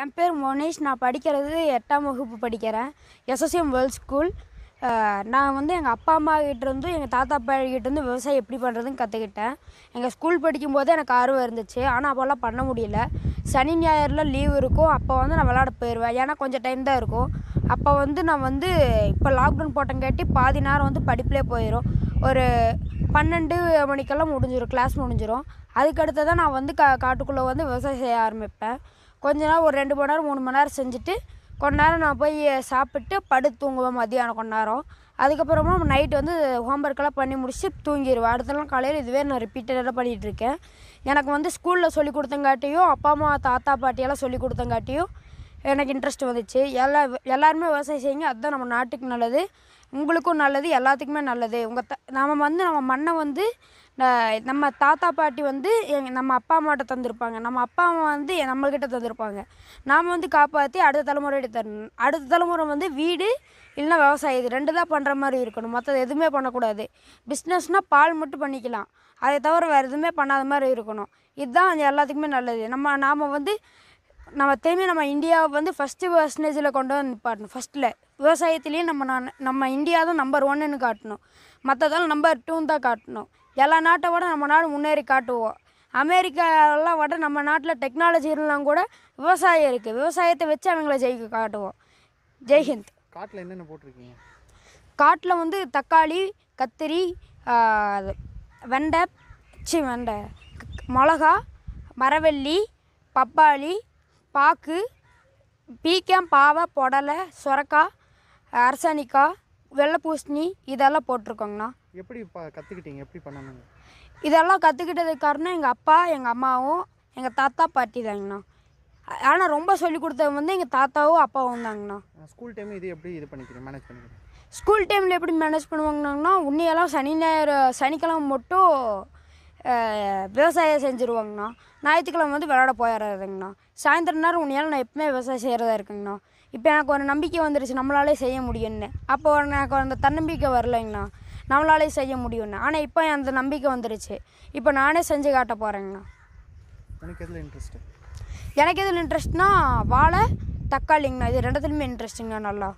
என் பேர் மோனிஷ் நான் படிக்கிறது எட்டாம் வகுப்பு படிக்கிறேன் எஸ்எஸ்எம் வேர்ல்ட் ஸ்கூல் நான் வந்து எங்கள் அப்பா அம்மா கிட்டேருந்து எங்கள் தாத்தா அப்பா விவசாயம் எப்படி பண்ணுறதுன்னு கற்றுக்கிட்டேன் எங்கள் ஸ்கூல் படிக்கும்போதே எனக்கு ஆர்வம் இருந்துச்சு ஆனால் அப்போல்லாம் பண்ண முடியல சனி ஞாயிறில் லீவ் இருக்கும் அப்போ வந்து நான் விளாட போயிடுவேன் ஏன்னா கொஞ்சம் டைம் தான் இருக்கும் அப்போ வந்து நான் வந்து இப்போ லாக்டவுன் போட்டங்காட்டி பாதி நேரம் வந்து படிப்பிலே போயிடும் ஒரு பன்னெண்டு மணிக்கெல்லாம் முடிஞ்சிடும் கிளாஸ் முடிஞ்சிடும் அதுக்கடுத்து தான் நான் வந்து கா காட்டுக்குள்ளே வந்து விவசாயம் செய்ய ஆரம்பிப்பேன் கொஞ்ச நேரம் ஒரு ரெண்டு மணி நேரம் மூணு மணி நேரம் செஞ்சுட்டு கொஞ்ச நேரம் நான் போய் சாப்பிட்டு படு தூங்குவேன் மதியானம் கொஞ்ச நேரம் அதுக்கப்புறமா நைட்டு வந்து ஹோம்ஒர்க்கெல்லாம் பண்ணி முடிச்சுட்டு தூங்கிடுவேன் அடுத்தலாம் காலையில் இதுவே நான் ரிப்பீட்டடாக பண்ணிகிட்ருக்கேன் எனக்கு வந்து ஸ்கூலில் சொல்லி கொடுத்தங்காட்டியும் அப்பா அம்மா தாத்தா பாட்டியெல்லாம் சொல்லி கொடுத்தங்காட்டியும் எனக்கு இன்ட்ரெஸ்ட் வந்துச்சு எல்லா எல்லாருமே விவசாயம் செய்யுங்க அதுதான் நம்ம நாட்டுக்கு நல்லது உங்களுக்கும் நல்லது எல்லாத்துக்குமே நல்லது உங்கள் த நாம் வந்து நம்ம மண்ணை வந்து நம்ம தாத்தா பாட்டி வந்து எங் நம்ம அப்பா அம்மாட்ட தந்திருப்பாங்க நம்ம அப்பா அம்மா வந்து நம்மக்கிட்ட தந்திருப்பாங்க நாம் வந்து காப்பாற்றி அடுத்த தலைமுறையிட்ட தரணும் அடுத்த தலைமுறை வந்து வீடு இல்லைனா விவசாயம் இது ரெண்டு தான் பண்ணுற மாதிரி இருக்கணும் மற்றது எதுவுமே பண்ணக்கூடாது பிஸ்னஸ்னால் பால் மட்டும் பண்ணிக்கலாம் அதை தவிர வேறு எதுவுமே பண்ணாத மாதிரி இருக்கணும் இதுதான் எல்லாத்துக்குமே நல்லது நம்ம நாம் வந்து நம்ம திரும்பி நம்ம இந்தியாவை வந்து ஃபஸ்ட்டு பர்சன்டேஜில் கொண்டு வந்து பாட்டணும் ஃபஸ்ட்டில் விவசாயத்துலேயும் நம்ம நான் நம்ம இந்தியா தான் நம்பர் ஒன்னுன்னு காட்டணும் மற்றதெல்லாம் நம்பர் டூன்னு தான் காட்டணும் எல்லா நாட்டை விட நம்ம நாடு முன்னேறி காட்டுவோம் அமெரிக்காவெல்லாம் விட நம்ம நாட்டில் டெக்னாலஜி இருந்தாலும் கூட விவசாயம் இருக்குது விவசாயத்தை வச்சு அவங்கள ஜெயிக்க காட்டுவோம் ஜெய்ஹிந்த் காட்டில் என்னென்ன போட்டிருக்கீங்க காட்டில் வந்து தக்காளி கத்திரி வெண்டை சி வெண்டை மிளகா மரவள்ளி பப்பாளி பாக்கு பீக்கம் பாவை புடலை சுரக்கா அரசாணிக்காய் வெள்ளை பூசணி இதெல்லாம் போட்டிருக்கோங்கண்ணா எப்படி பா கற்றுக்கிட்டீங்க எப்படி பண்ணணுங்க இதெல்லாம் கற்றுக்கிட்டதுக்கு காரணம் எங்கள் அப்பா எங்கள் அம்மாவும் எங்கள் தாத்தா பாட்டி தாங்கண்ணா ஆனால் ரொம்ப சொல்லி கொடுத்தது வந்து எங்கள் தாத்தாவும் அப்பாவும் தாங்கண்ணா ஸ்கூல் டைம் இது எப்படி இது பண்ணிக்கிறேன் மேனேஜ் பண்ணிக்கிறேன் ஸ்கூல் டைமில் எப்படி மேனேஜ் பண்ணுவாங்கன்னாங்கன்னா உன்னையெல்லாம் சனி ஞாயிறு சனிக்கிழமை மட்டும் விவசாயம் செஞ்சுருவோங்கண்ணா ஞாயிற்றுக்கிழமை வந்து விளாட போயிடுறதுங்கண்ணா சாயந்தரம் நேரம் உன்னையால் நான் எப்பவுமே விவசாயம் செய்கிறதா இருக்குங்கண்ணா இப்போ எனக்கு ஒரு நம்பிக்கை வந்துருச்சு நம்மளாலே செய்ய முடியும்னு அப்போ எனக்கு அந்த தன்னம்பிக்கை வரலைங்கண்ணா நம்மளாலே செய்ய முடியும்னு ஆனால் இப்போ அந்த நம்பிக்கை வந்துருச்சு இப்போ நானே செஞ்சு காட்ட போகிறேங்கண்ணா எனக்கு எதில் இன்ட்ரெஸ்ட்டு எனக்கு எதில் இன்ட்ரெஸ்ட்னா வாழை தக்காளிங்கண்ணா இது ரெண்டுத்துலையுமே இன்ட்ரெஸ்ட்டுங்கண்ணா நல்லா